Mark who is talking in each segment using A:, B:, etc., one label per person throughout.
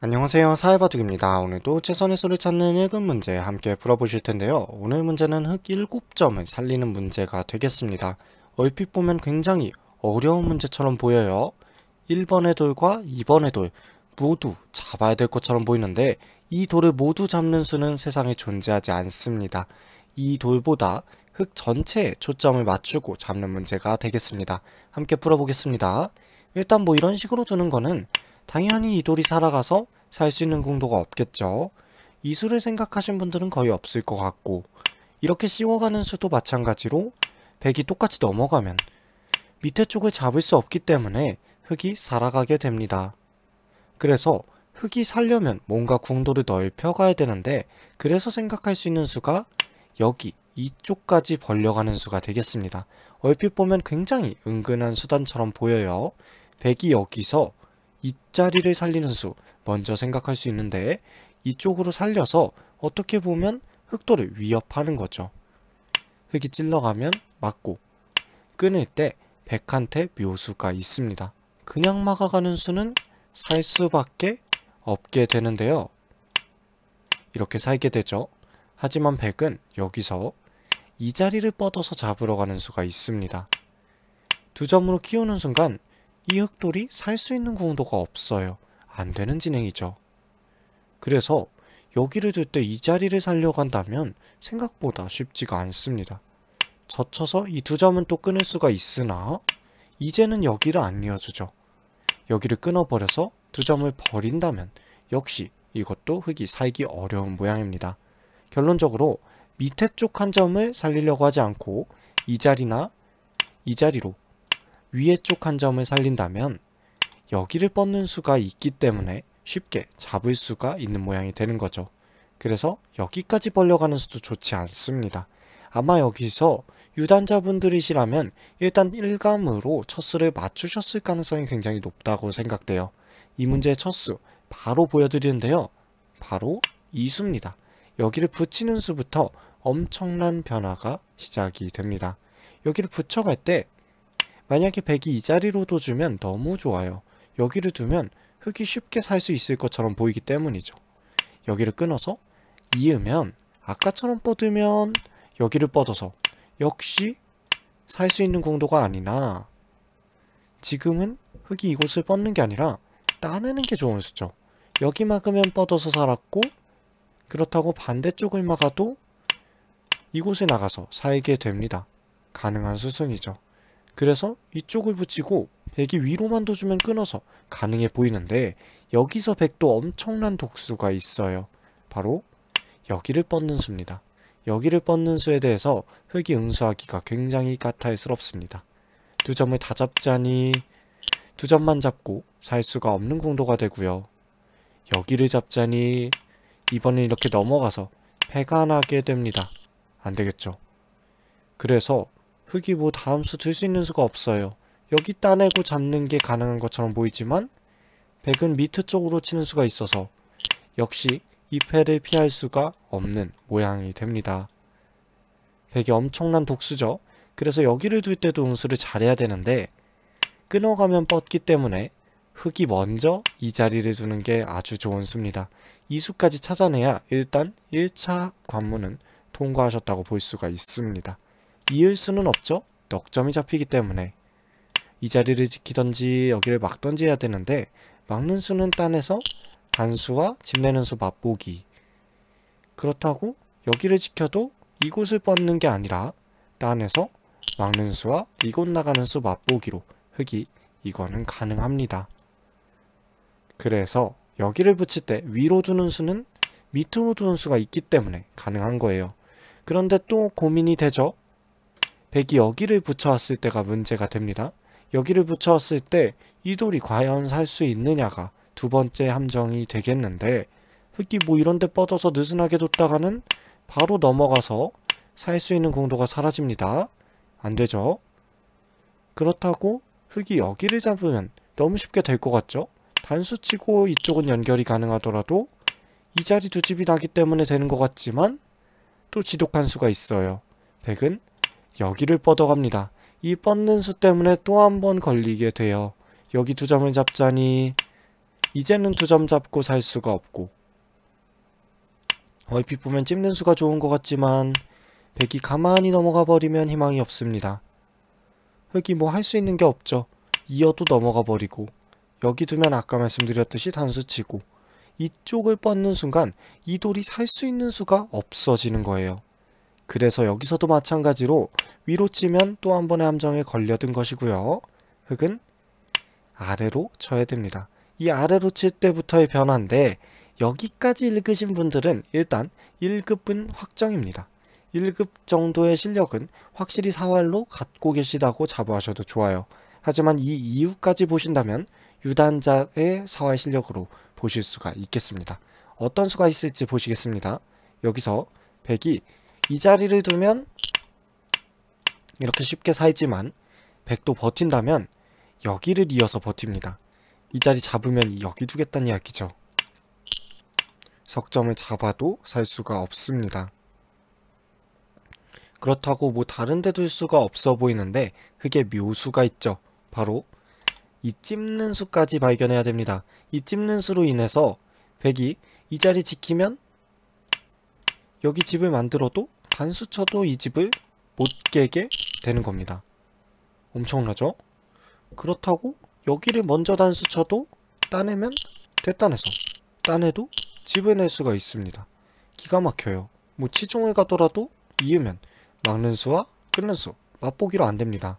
A: 안녕하세요 사회바둑입니다. 오늘도 최선의 수를 찾는 1급 문제 함께 풀어보실 텐데요. 오늘 문제는 흙 7점을 살리는 문제가 되겠습니다. 얼핏 보면 굉장히 어려운 문제처럼 보여요. 1번의 돌과 2번의 돌 모두 잡아야 될 것처럼 보이는데 이 돌을 모두 잡는 수는 세상에 존재하지 않습니다. 이 돌보다 흙 전체에 초점을 맞추고 잡는 문제가 되겠습니다. 함께 풀어보겠습니다. 일단 뭐 이런 식으로 두는 거는 당연히 이 돌이 살아가서 살 수 있는 궁도가 없겠죠. 이수를 생각하신 분들은 거의 없을 것 같고 이렇게 씌워가는 수도 마찬가지로 백이 똑같이 넘어가면 밑에 쪽을 잡을 수 없기 때문에 흙이 살아가게 됩니다. 그래서 흙이 살려면 뭔가 궁도를 넓혀가야 되는데 그래서 생각할 수 있는 수가 여기 이쪽까지 벌려가는 수가 되겠습니다. 얼핏 보면 굉장히 은근한 수단처럼 보여요. 백이 여기서 이 자리를 살리는수 먼저 생각할 수 있는데 이쪽으로 살려서 어떻게 보면 흑돌을 위협하는 거죠. 흙이 찔러가면 막고 끊을 때 백한테 묘수가 있습니다. 그냥 막아가는 수는 살 수밖에 없게 되는데요. 이렇게 살게 되죠. 하지만 백은 여기서 이 자리를 뻗어서 잡으러 가는 수가 있습니다. 두 점으로 키우는 순간 이 흑돌이 살 수 있는 궁도가 없어요. 안 되는 진행이죠. 그래서 여기를 둘 때 이 자리를 살려간다면 생각보다 쉽지가 않습니다. 젖혀서 이 두 점은 또 끊을 수가 있으나 이제는 여기를 안 이어주죠. 여기를 끊어버려서 두 점을 버린다면 역시 이것도 흙이 살기 어려운 모양입니다. 결론적으로 밑에 쪽 한 점을 살리려고 하지 않고 이 자리나 이 자리로 위에 쪽 한 점을 살린다면 여기를 뻗는 수가 있기 때문에 쉽게 잡을 수가 있는 모양이 되는 거죠. 그래서 여기까지 벌려가는 수도 좋지 않습니다. 아마 여기서 유단자분들이시라면 일단 1감으로 첫수를 맞추셨을 가능성이 굉장히 높다고 생각돼요. 이 문제의 첫 수 바로 보여드리는데요. 바로 2 수입니다. 여기를 붙이는 수부터 엄청난 변화가 시작이 됩니다. 여기를 붙여갈 때 만약에 백이이 자리로도 주면 너무 좋아요. 여기를 두면 흙이 쉽게 살 수 있을 것처럼 보이기 때문이죠. 여기를 끊어서 이으면 아까처럼 뻗으면 여기를 뻗어서 역시 살 수 있는 궁도가 아니나 지금은 흙이 이곳을 뻗는 게 아니라 따내는 게 좋은 수죠. 여기 막으면 뻗어서 살았고 그렇다고 반대쪽을 막아도 이곳에 나가서 살게 됩니다. 가능한 수순이죠. 그래서 이쪽을 붙이고 100이 위로만 도주면 끊어서 가능해 보이는데 여기서 100도 엄청난 독수가 있어요. 바로 여기를 뻗는 수입니다. 여기를 뻗는 수에 대해서 흙이 응수하기가 굉장히 까탈스럽습니다. 두 점을 다 잡자니 두 점만 잡고 살 수가 없는 궁도가 되고요. 여기를 잡자니 이번엔 이렇게 넘어가서 패가 나게 됩니다. 안되겠죠. 그래서 흙이 뭐 다음 수 들 수 있는 수가 없어요. 여기 따내고 잡는 게 가능한 것처럼 보이지만 백은 밑트 쪽으로 치는 수가 있어서 역시 이 패를 피할 수가 없는 모양이 됩니다. 백이 엄청난 독수죠. 그래서 여기를 둘 때도 응수를 잘해야 되는데 끊어가면 뻗기 때문에 흙이 먼저 이 자리를 두는 게 아주 좋은 수입니다. 이 수까지 찾아내야 일단 1차 관문은 통과하셨다고 볼 수가 있습니다. 이을 수는 없죠? 역점이 잡히기 때문에 이 자리를 지키던지 여기를 막던지 해야 되는데 막는 수는 딴에서 단수와 집 내는 수 맛보기 그렇다고 여기를 지켜도 이곳을 뻗는 게 아니라 딴에서 막는 수와 이곳 나가는 수 맛보기로 흑이 이거는 가능합니다. 그래서 여기를 붙일 때 위로 두는 수는 밑으로 두는 수가 있기 때문에 가능한 거예요. 그런데 또 고민이 되죠. 백이 여기를 붙여왔을 때가 문제가 됩니다. 여기를 붙여왔을 때 이 돌이 과연 살 수 있느냐가 두 번째 함정이 되겠는데 흙이 뭐 이런데 뻗어서 느슨하게 뒀다가는 바로 넘어가서 살 수 있는 공도가 사라집니다. 안되죠? 그렇다고 흙이 여기를 잡으면 너무 쉽게 될 것 같죠? 단수치고 이쪽은 연결이 가능하더라도 이 자리 두 집이 나기 때문에 되는 것 같지만 또 지독한 수가 있어요. 백은 여기를 뻗어갑니다. 이 뻗는 수 때문에 또 한 번 걸리게 돼요. 여기 두 점을 잡자니 이제는 두 점 잡고 살 수가 없고 얼핏 보면 찝는 수가 좋은 것 같지만 백이 가만히 넘어가 버리면 희망이 없습니다. 흑이뭐 할 수 있는 게 없죠. 이어도 넘어가 버리고 여기 두면 아까 말씀드렸듯이 단수 치고 이쪽을 뻗는 순간 이 돌이 살 수 있는 수가 없어지는 거예요. 그래서 여기서도 마찬가지로 위로 찌면 또 한 번의 함정에 걸려든 것이고요. 흙은 아래로 쳐야 됩니다. 이 아래로 칠 때부터의 변화인데 여기까지 읽으신 분들은 일단 1급은 확정입니다. 1급 정도의 실력은 확실히 사활로 갖고 계시다고 자부하셔도 좋아요. 하지만 이이후까지 보신다면 유단자의 사활 실력으로 보실 수가 있겠습니다. 어떤 수가 있을지 보시겠습니다. 여기서 100이 이 자리를 두면 이렇게 쉽게 살지만 100도 버틴다면 여기를 이어서 버팁니다. 이 자리 잡으면 여기 두겠다는 이야기죠. 석점을 잡아도 살 수가 없습니다. 그렇다고 뭐 다른데 둘 수가 없어 보이는데 흙에 묘수가 있죠. 바로 이 찝는 수까지 발견해야 됩니다. 이 찝는 수로 인해서 백이 이 자리 지키면 여기 집을 만들어도 단수쳐도 이 집을 못 깨게 되는 겁니다. 엄청나죠? 그렇다고 여기를 먼저 단수쳐도 따내면 됐다해서 따내도 집어낼 수가 있습니다. 기가 막혀요. 뭐 치중을 가더라도 이으면 막는 수와 끊는 수 맛보기로 안됩니다.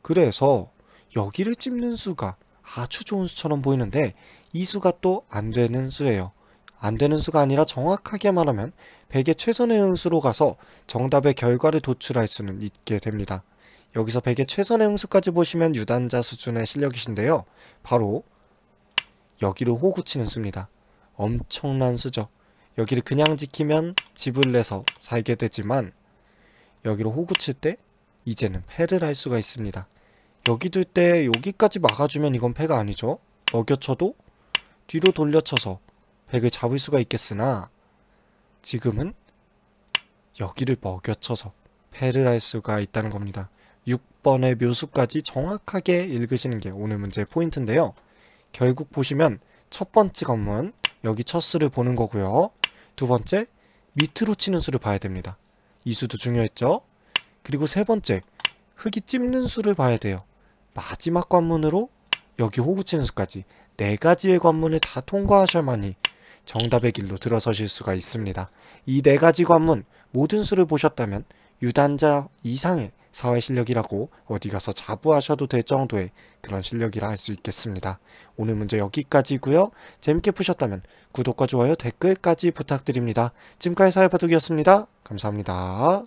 A: 그래서 여기를 찝는 수가 아주 좋은 수처럼 보이는데 이 수가 또 안되는 수예요. 안되는 수가 아니라 정확하게 말하면 100의 최선의 응수로 가서 정답의 결과를 도출할 수는 있게 됩니다. 여기서 100의 최선의 응수까지 보시면 유단자 수준의 실력이신데요. 바로 여기로 호구치는 수입니다. 엄청난 수죠. 여기를 그냥 지키면 집을 내서 살게 되지만 여기로 호구칠 때 이제는 패를 할 수가 있습니다. 여기 둘 때 여기까지 막아주면 이건 패가 아니죠. 먹여쳐도 뒤로 돌려쳐서 백을 잡을 수가 있겠으나 지금은 여기를 먹여쳐서 패를 할 수가 있다는 겁니다. 6번의 묘수까지 정확하게 읽으시는 게 오늘 문제의 포인트인데요. 결국 보시면 첫 번째 건문 여기 첫 수를 보는 거고요. 두 번째 밑으로 치는 수를 봐야 됩니다. 이 수도 중요했죠. 그리고 세 번째 흙이 찝는 수를 봐야 돼요. 마지막 관문으로 여기 호구 치는 수까지 네 가지의 관문을 다 통과하셔야만이 정답의 길로 들어서실 수가 있습니다. 이 네 가지 관문 모든 수를 보셨다면 유단자 이상의 사회 실력이라고 어디 가서 자부하셔도 될 정도의 그런 실력이라 할 수 있겠습니다. 오늘 문제 여기까지고요. 재밌게 푸셨다면 구독과 좋아요, 댓글까지 부탁드립니다. 지금까지 사회바둑이었습니다. 감사합니다.